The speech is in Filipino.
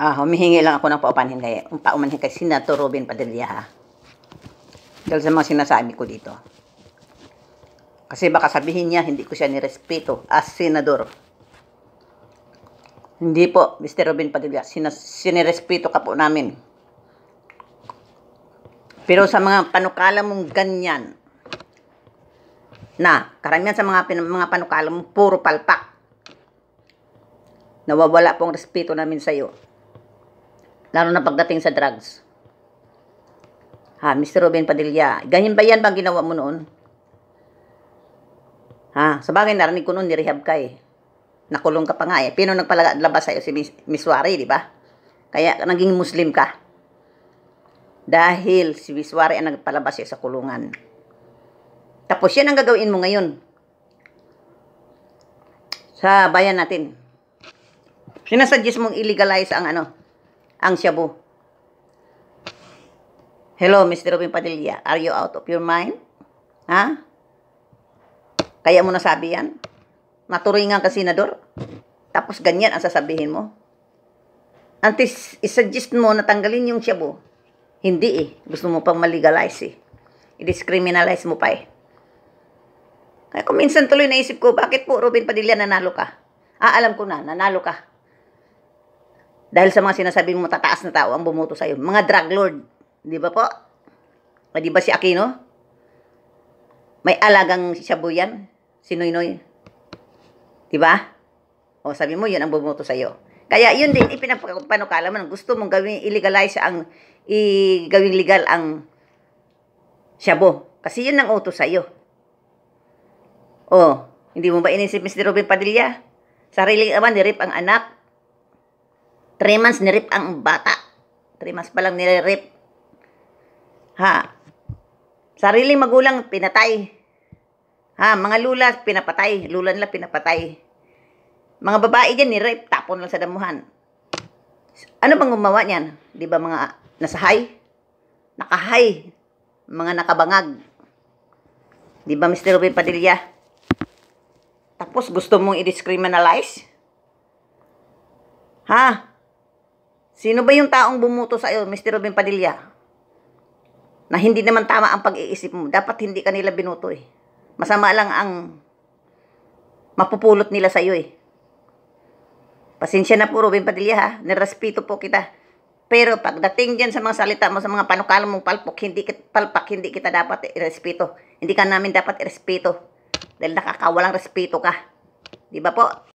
Ah, humihingi lang ako ng paumanhin kay, paumanhin kay Senator Robin Padilla ha. Dahil sa mga sinasabi ko dito. Kasi baka sabihin niya, hindi ko siya nirespeto as senador. Hindi po, Mr. Robin Padilla, sinas, sinirespeto ka po namin. Pero sa mga panukala mong ganyan, na karamihan sa mga, mga panukala mong puro palpak, nawawala pong respeto namin sa iyo. Lalo na pagdating sa drugs. Ha, Mr. Ruben Padilla, ganyan ba yan bang ginawa mo noon? Ha, sa bagay narinig ko noon, nirehab ka eh. Nakulong ka pa nga eh. Pino nagpalabas sa'yo si Miss, Miss Wari, di ba? Kaya naging Muslim ka. Dahil si Miss Wari ang nagpalabas sa kulungan. Tapos yan ang gagawin mo ngayon. Sa bayan natin. Sinasuggest mong illegalize ang ano, ang shabu. Hello, Mr. Robin Padilla. Are you out of your mind? Ha? Kaya mo nasabi yan? Maturingan ka, Senador? Tapos ganyan ang sasabihin mo? Antes, isuggest mo na tanggalin yung shabu. Hindi eh. Gusto mo pang malegalize eh. I-discriminalize mo pa eh. Kaya kung minsan tuloy naisip ko, bakit po Robin Padilla nanalo ka? Ah, alam ko na, nanalo ka. Dahil sa mga sinasabi mo tataas na tao ang bumoto sa iyo. Mga drug lord. Di ba po? O di ba si Aquino? May alagang si Shabuyan? Si Noynoy? Di ba? O sabi mo, yun ang bumoto sa iyo. Kaya yun din, ipinapanukala mo. Gusto mong gawin, illegalize ang, gawing legal ang Shabu. Kasi yun ang utos sa iyo. O, hindi mo ba inisip, Mr. Robin Padilla? Sariling awan, rip ang anak, 3 months nirip ang bata. 3 months pa lang nirip. Ha? Sariling magulang, pinatay. Ha? Mga lula, pinapatay. Lula nila, pinapatay. Mga babae dyan, nirip. Tapon lang sa damuhan. Ano bang gumawa niyan? Di ba mga nasa high? nasahay? high. Mga nakabangag. Di ba, Mr. Ruben Padilla? Tapos, gusto mong i-discriminalize? Ha? Sino ba yung taong bumuto sa iyo, Mr. Robin Padilla? Na hindi naman tama ang pag-iisip mo. Dapat hindi kanila binuto eh. Masama lang ang mapupulot nila sa iyo eh. Pasensya na po, Robin Padilla ha. Nirespeto po kita. Pero pagdating diyan sa mga salita mo, sa mga panukala mong palpok, hindi palpak, hindi kita dapat irespeto. Hindi ka namin dapat irespeto. Dahil nakakawalang respeto ka. Di ba po?